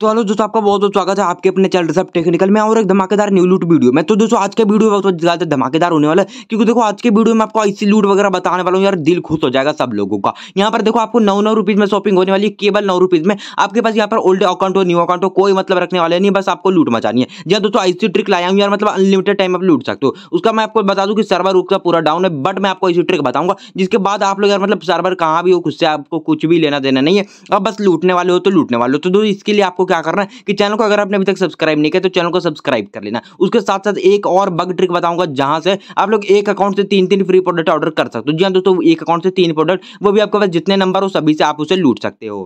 तो हेलो दोस्तों आपका बहुत बहुत स्वागत है आपके अपने चैनल सब टेक्निकल में और एक धमाकेदार न्यू लूट वीडियो में तो दोस्तों आज के वीडियो बहुत तो ज़्यादा धमाकेदार होने वाला है क्योंकि देखो आज के वीडियो में आपको ऐसी लूट वगैरह बताने वाला हूँ यार दिल खुश हो जाएगा सब लोगों का यहाँ पर देखो आपको नौ नौ में शॉपिंग होने वाली है केवल नौ रुपीज़ में आपके पास यहाँ पर ओल्ड अकाउंट हो न्यू अकाउंट हो कोई मतलब रखने वाले नहीं बस आपको लूट मचानी है जहाँ दोस्तों ऐसी ट्रिक लाया हूँ यार मतलब अनलिमिटेड टाइम आप लूट सकते हो उसका मैं आपको बता दूँ कि सर्वर उसका पूरा डाउन है बट मैं आपको ऐसी ट्रिक बताऊँगा जिसके बाद आप लोग यार मतलब सर्वर कहाँ भी हो खुद से आपको कुछ भी लेना देना नहीं है अब बस लूटने वाले हो तो लूटने वाले हो तो इसके लिए आपको क्या करना है कि चैनल को अगर आपने अभी तक सब्सक्राइब नहीं किया तो चैनल को सब्सक्राइब कर लेना उसके साथ साथ एक और बग ट्रिक बताऊंगा जहां से आप लोग एक अकाउंट से तीन तीन फ्री प्रोडक्ट ऑर्डर कर सकते हो जी हाँ दोस्तों एक अकाउंट से तीन प्रोडक्ट वो भी आपके पास जितने नंबर हो सभी से आप उसे लूट सकते हो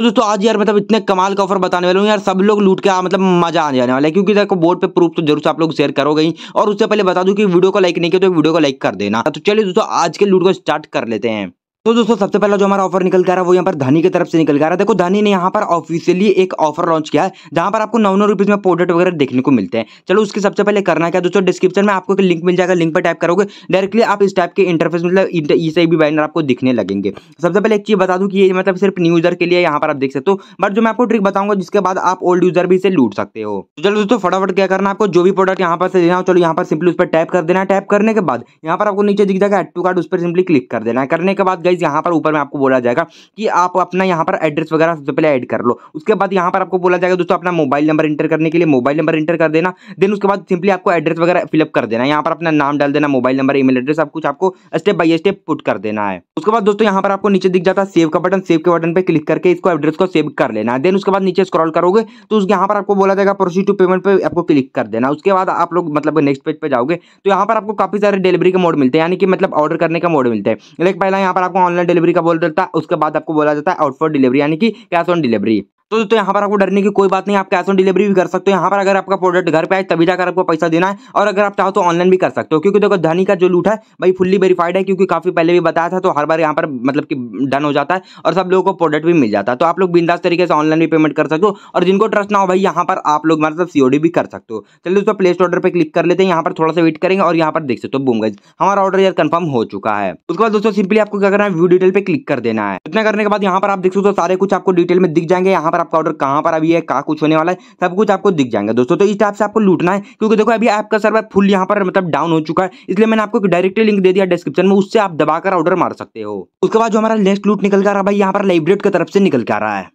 तो दोस्तों आज यार मतलब इतने कमाल का ऑफर बताने वाला हूँ यार सब लोग लूट के आ, मतलब मजा आने जाने वाला है क्योंकि देखो बोर्ड पे प्रूफ तो जरूर से आप लोग शेयर करोगे ही और उससे पहले बता दूं कि वीडियो को लाइक नहीं किया तो वीडियो को लाइक कर देना तो चलिए दोस्तों आज के लूट को स्टार्ट कर लेते हैं तो दोस्तों सबसे पहला जो हमारा ऑफर निकल कर रहा है वो यहाँ पर धानी की तरफ से निकल कर रहा है देखो धानी ने यहाँ पर ऑफिशियली एक ऑफर लॉन्च किया है जहाँ पर आपको नौ नौ रुपीज में प्रोडक्ट वगैरह देखने को मिलते हैं चलो उसके सबसे पहले करना क्या दोस्तों डिस्क्रिप्शन में आपको एक लिंक मिल जाएगा लिंक पर टाइप करोगे डायरेक्टली आप इस टाइप के इंटरफेस मतलब ई भी बैनर आपको दिखने लगेंगे सबसे पहले एक चीज बता दूँ कि ये मतलब सिर्फ न्यू यूजर के लिए यहाँ पर आप देख सकते हो बट जो मैं आपको ट्रिक बताऊंगा जिसके बाद आप ओल्ड यूजर भी इसे लूट सकते हो चलो दोस्तों फटाफट क्या करना आपको जो भी प्रोडक्ट यहाँ पर से देना हो चलो यहाँ पर सिंपली उस पर टाइप कर देना टाइप करने के बाद यहाँ पर आपको नीचे दिख जाएगा एड टू कार्ड उस पर सिंपली क्लिक कर देना करने के बाद गाइज यहाँ पर ऊपर में आपको बोला जाएगा कि आप अपना यहाँ पर एड्रेस वगैरह सबसे पहले ऐड कर लो उसके बाद यहाँ पर आपको बोला जाएगा दोस्तों अपना मोबाइल नंबर इंटर करने के लिए मोबाइल नंबर इंटर कर देना देन उसके बाद सिंपली आपको एड्रेस वगैरह फिलअप कर देना यहाँ पर अपना नाम डाल देना मोबाइल नंबर ईमेल एड्रेस सब कुछ आपको स्टेप बाई स्टेप पुट कर देना है उसके बाद दोस्तों यहाँ पर आपको नीचे दिख जाता है सेव का बटन सेव के बटन पर क्लिक करके इसको एड्रेस को सेव कर लेना देन उसके बाद नीचे स्क्रॉल करोगे तो उस यहाँ पर आपको बोला जाएगा प्रोसीड टू पेमेंट पर आपको क्लिक कर देना उसके बाद आप लोग मतलब नेक्स्ट पेज पर जाओगे तो यहाँ पर आपको काफी सारे डिलीवरी के मोड मिलते हैं यानी कि मतलब ऑर्डर करने का मोड मिलते हैं लेकिन पहला यहाँ पर आपको ऑनलाइन डिलीवरी का बोल देता है उसके बाद आपको बोला जाता है आउट फॉर डिलीवरी यानी कि कैश ऑन डिलीवरी तो दोस्तों तो यहाँ पर आपको डरने की कोई बात नहीं आप कैश ऑन डिलीवरी भी कर सकते हो यहाँ पर अगर आपका प्रोडक्ट घर पे आए तभी जाकर आपको पैसा देना है और अगर आप चाहो तो ऑनलाइन भी कर सकते हो क्योंकि देखो धनी का जो लूट है भाई फुल्ली वेरीफाइड है क्योंकि काफी पहले भी बताया था तो हर बार यहाँ पर मतलब कि डन हो जाता है और सब लोगों को प्रोडक्ट भी मिल जाता है तो आप लोग बिंदास तरीके से ऑनलाइन भी पेमेंट कर सकते हो और जिनको ट्रस्ट ना हो भाई यहाँ पर आप लोग मतलब सीओडी भी कर सकते हो चलिए दोस्तों प्ले स्टोर पर क्लिक कर लेते हैं यहाँ पर थोड़ा सा वेट करेंगे और यहाँ पर देख सकते हो बूम गज हमारा ऑर्डर यार कन्फर्म हो चुका है उसके बाद दोस्तों सिंपली आपको क्या करना है व्यू डिटेल पर क्लिक कर देना है इतना करने के बाद यहाँ पर आप देख सकते हो सारे कुछ आपको डिटेल में दिख जाएंगे यहाँ पर आपका ऑर्डर कहाँ पर अभी है कहाँ कुछ होने वाला है सब कुछ आपको दिख जाएगा दोस्तों तो इस टाइप से आपको लूटना है क्योंकि देखो अभी आपका सर्वर फुल यहाँ पर मतलब डाउन हो चुका है इसलिए मैंने आपको डायरेक्टली लिंक दे दिया डिस्क्रिप्शन में उससे आप दबाकर ऑर्डर मार सकते हो उसके बाद जो हमारा नेक्स्ट लूट निकल कर रहा है भाई यहाँ पर लाइब्रेट की तरफ से निकल कर रहा है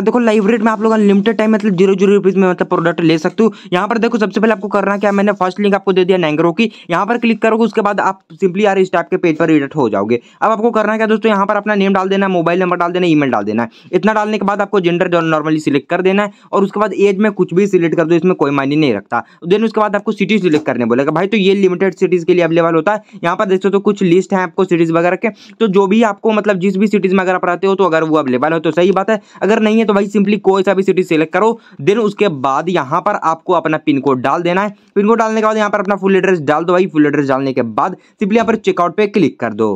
और देखो लाइव रेट में आप लोग अनलिमिटेड टाइम मतलब जीरो जीरो रुपीज में मतलब प्रोडक्ट ले सकते हो यहाँ पर देखो सबसे पहले आपको करना क्या मैंने फर्स्ट लिंक आपको दे दिया नैंगरो की यहाँ पर क्लिक करोगे उसके बाद आप सिंपली यार इस टाइप के पेज पर रिडक्ट हो जाओगे अब आपको करना क्या दोस्तों यहाँ पर अपना नेम डाल देना मोबाइल नंबर डाल देना ई डाल देना इतना डालने के बाद आपको जेंडर नॉर्मली सिलेक्ट कर देना है और उसके बाद एज में कुछ भी सिलेक्ट कर दो इसमें कोई मायने नहीं रखता देन उसके बाद आपको सिटी सिलेक्ट करने बोलेगा भाई तो ये लिमिटेड सिटीज़ के लिए अवेलेबल होता है यहाँ पर देखो तो कुछ लिस्ट है आपको सिटीज़ वगैरह के तो जो भी आपको मतलब जिस भी सिटीज़ में अगर आप रहते हो तो अगर वो अवेलेबल हो तो सही बात है अगर नहीं है तो तो भाई सिंपली कोई सा भी सिटी सेलेक्ट करो देन उसके बाद यहाँ पर आपको अपना पिन कोड डाल देना है पिन कोड डालने के बाद यहाँ पर अपना फुल एड्रेस डाल दो भाई फुल एड्रेस डालने के बाद सिंपली यहाँ पर चेकआउट पर क्लिक कर दो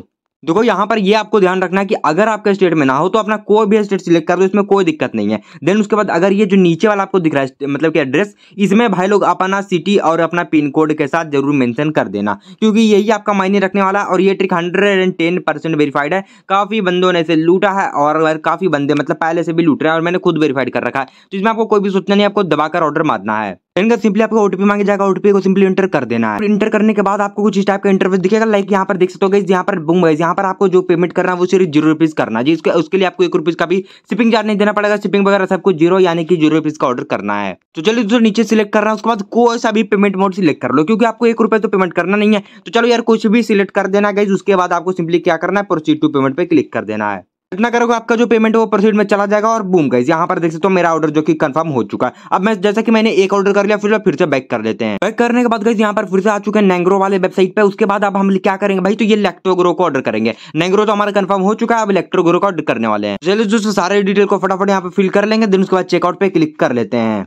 देखो यहाँ पर ये आपको ध्यान रखना है कि अगर आपका स्टेट में ना हो तो अपना कोई भी स्टेट सिलेक्ट कर दो इसमें कोई दिक्कत नहीं है देन उसके बाद अगर ये जो नीचे वाला आपको दिख रहा है मतलब कि एड्रेस इसमें भाई लोग अपना सिटी और अपना पिन कोड के साथ जरूर मेंशन कर देना क्योंकि यही आपका मायने रखने वाला और ये trick hundred and ten percent verified है काफ़ी बंदों ने इसे लूटा है और काफ़ी बंदे मतलब पहले से भी लूट रहे हैं और मैंने खुद वेरीफाइड कर रखा है तो इसमें आपको कोई भी सोचना नहीं आपको दबाकर ऑर्डर मारना है इनका सिंपली आपको ओटीपी मांगे जाएगा ओटीपी को सिंपली इंटर कर देना है इंटर करने के बाद आपको कुछ इस टाइप का इंटरव्यू दिखेगा लाइक यहाँ पर देख सकते हो गई यहाँ पर बुम गई यहाँ पर आपको जो पेमेंट करना है वो सिर्फ जीरो रुपीज करना जी जिसके उसके लिए आपको एक रुपीज का भी शिपिंग चार्ज नहीं देना पड़ेगा शिपिंग वगैरह सबको जीरो यानी कि जीरो रुपीज का ऑर्डर करना है तो चलिए दोस्तों नीचे सिलेक्ट करना है उसके बाद कोई सा भी पेमेंट मोड सिलेक्ट कर लो क्योंकि आपको एक रुपये तो पेमेंट करना नहीं है तो चलो यार कुछ भी सिलेक्ट कर देना गई उसके बाद आपको सिंपली क्या करना है प्रोसीड टू पेमेंट पे क्लिक कर देना है इतना करोगे आपका जो पेमेंट है वो प्रोसीड में चला जाएगा और बूम गाइज यहाँ पर देख सकते हो मेरा ऑर्डर जो कि कंफर्म हो चुका है अब मैं जैसा कि मैंने एक ऑर्डर कर लिया फिर फिर से बैक कर लेते हैं बैक करने के बाद गाइज यहाँ पर फिर से आ चुके हैं नैंग्रो वाले वेबसाइट पे उसके बाद अब हम क्या करेंगे भाई तो ये लेक्ट्रोग्रो को ऑर्डर करेंगे नैंग्रो तो हमारा कन्फर्म हो चुका है अब इलेक्ट्रोग्रो का ऑर्डर करने वाले हैं चलिए दोस्तों सारे डिटेल को फटाफट यहाँ पर फिल कर लेंगे दिन उसके बाद चेकआउट पर क्लिक कर लेते हैं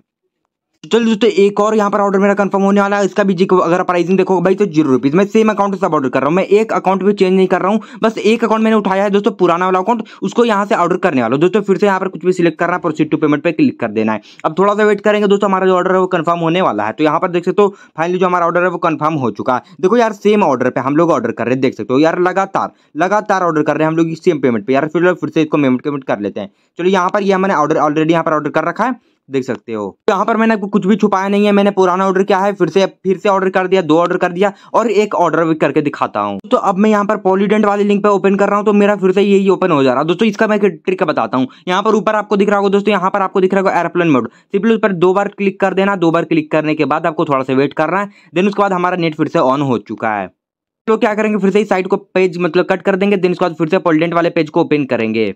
चलिए दोस्तों एक और यहाँ पर ऑर्डर मेरा कंफर्म होने वाला है इसका भी जी अगर प्राइसिंग देखो भाई तो जीरो रुपीज मैं सेम अकाउंट से सब ऑर्डर कर रहा हूँ मैं एक अकाउंट भी चेंज नहीं कर रहा हूँ बस एक अकाउंट मैंने उठाया है दोस्तों पुराना वाला अकाउंट उसको यहाँ से ऑर्डर करने वाला दोस्तों फिर से यहाँ पर कुछ भी सिलेक्ट करना है प्रोसीड टू पेमेंट पर क्लिक कर देना है अब थोड़ा सा वेट करेंगे दोस्तों हमारा जो ऑर्डर है वो कन्फर्म होने वाला है तो यहाँ पर देख सकते हो फाइनली जो हमारा ऑर्डर है वो कन्फर्म हो चुका है देखो यार सेम ऑर्डर पर हम लोग ऑर्डर कर रहे हैं देख सकते हो यार लगातार लगातार ऑर्डर कर रहे हैं हम लोग सेम पेमेंट पर यार फिर फिर से इसको पेमेंट पेमेंट कर लेते हैं चलो यहाँ पर यह मैंने ऑर्डर ऑलरेडी यहाँ पर ऑर्डर कर रखा है देख सकते हो यहाँ पर मैंने कुछ भी छुपाया नहीं है मैंने पुराना ऑर्डर किया है फिर से फिर से ऑर्डर कर दिया दो ऑर्डर कर दिया और एक ऑर्डर भी करके दिखाता हूँ तो अब मैं यहाँ पर पॉलीडेंट वाले लिंक पे ओपन कर रहा हूँ तो मेरा फिर से यही ओपन हो जा रहा है दोस्तों इसका मैं ट्रिक बताता हूँ यहाँ पर ऊपर आपको दिख रहा होगा दोस्तों यहाँ पर आपको दिख रहा होगा एरोप्लेन मोड सिंपल उस पर दो बार क्लिक कर देना दो बार क्लिक करने के बाद आपको थोड़ा सा वेट करना है देन उसके बाद हमारा नेट फिर से ऑन हो चुका है तो क्या करेंगे फिर से इस साइट को पेज मतलब कट कर देंगे दिन उसके बाद फिर से पॉलिडेंट वाले पेज को ओपन करेंगे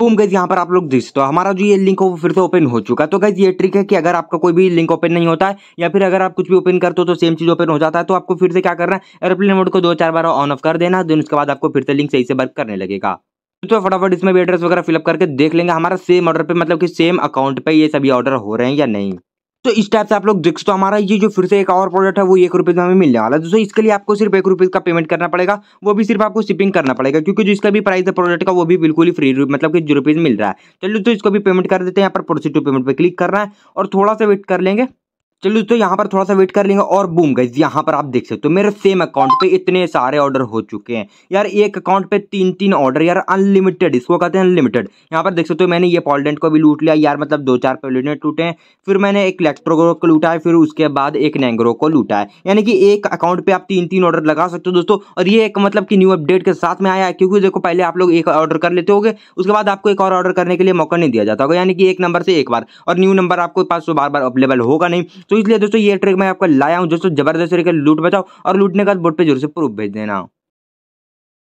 बूम गई यहाँ पर आप लोग देख सकते हो हमारा जो ये लिंक है वो फिर से ओपन हो चुका है तो गई ये ट्रिक है कि अगर आपका कोई भी लिंक ओपन नहीं होता है या फिर अगर आप कुछ भी ओपन करते हो तो सेम चीज़ ओपन हो जाता है तो आपको फिर से क्या करना है एरोप्लेन मोड को दो चार बार ऑन ऑफ कर देना देन उसके बाद आपको फिर से लिंक सही से वर्क करने लगेगा तो फटाफट इसमें भी एड्रेस वगैरह फिलअप करके देख लेंगे हमारा सेम ऑर्डर पे मतलब कि सेम अकाउंट पे ये सभी ऑर्डर हो रहे हैं या नहीं तो इस टाइप से आप लोग देख तो हमारा ये जो फिर से एक और प्रोडक्ट है वो एक रुपये में हमें मिलने वाला है दोस्तों इसके लिए आपको सिर्फ एक रुपये का पेमेंट करना पड़ेगा वो भी सिर्फ आपको शिपिंग करना पड़ेगा क्योंकि जो इसका भी प्राइस है प्रोडक्ट का वो भी बिल्कुल ही फ्री मतलब कि जो रुपीज़ मिल रहा है चलिए तो इसको भी पेमेंट कर देते हैं यहाँ पर प्रोसीड टू पेमेंट पर क्लिक करना है और थोड़ा सा वेट कर लेंगे चलो दोस्तों यहाँ पर थोड़ा सा वेट कर लेंगे और बूम गई यहाँ पर आप देख सकते हो तो मेरे सेम अकाउंट पे इतने सारे ऑर्डर हो चुके हैं यार एक अकाउंट पे तीन तीन ऑर्डर यार अनलिमिटेड इसको कहते हैं अनलिमिटेड यहाँ पर देख सकते हो तो मैंने ये पॉलडेंट को भी लूट लिया यार मतलब दो चार पॉलिडेंट टूटे हैं फिर मैंने एक इलेक्ट्रोग्रो को लूटा है फिर उसके बाद एक नैंग्रो को लूटा है यानी कि एक अकाउंट पर आप तीन तीन ऑर्डर लगा सकते हो दोस्तों और ये एक मतलब कि न्यू अपडेट के साथ में आया है क्योंकि देखो पहले आप लोग एक ऑर्डर कर लेते हो उसके बाद आपको एक और ऑर्डर करने के लिए मौका नहीं दिया जाता होगा यानी कि एक नंबर से एक बार और न्यू नंबर आपके पास बार बार अवेलेबल होगा नहीं तो इसलिए दोस्तों ये ट्रिक मैं आपको लाया हूँ दोस्तों जबरदस्त तरीके लूट बचाओ और लूटने का बोर्ड पर जरूर से प्रूफ भेज देना